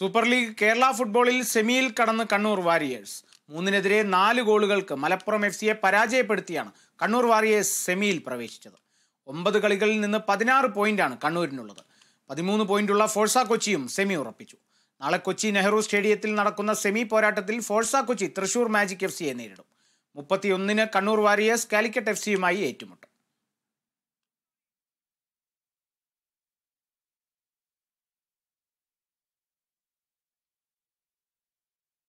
super league Kerala ഫുട്ബോളിൽ സെമിയിൽ കടന്ന് കണ്ണൂർ വാരിയേഴ്സ് മൂന്നിനെതിരെ നാല് ഗോളുകൾക്ക് മലപ്പുറം എഫ് സിയെ പരാജയപ്പെടുത്തിയാണ് കണ്ണൂർ വാരിയേഴ്സ് സെമിയിൽ പ്രവേശിച്ചത് ഒമ്പത് കളികളിൽ നിന്ന് പതിനാറ് പോയിന്റാണ് കണ്ണൂരിനുള്ളത് പതിമൂന്ന് പോയിന്റുള്ള ഫോഴ്സ കൊച്ചിയും സെമി ഉറപ്പിച്ചു നാളെ കൊച്ചി നെഹ്റു സ്റ്റേഡിയത്തിൽ നടക്കുന്ന സെമി പോരാട്ടത്തിൽ Forca Kochi Thrissur Magic F സിയെ നേരിടും മുപ്പത്തിയൊന്നിന് കണ്ണൂർ വാരിയേഴ്സ് കാലിക്കറ്റ് എഫ് സിയുമായി ഏറ്റുമുട്ടും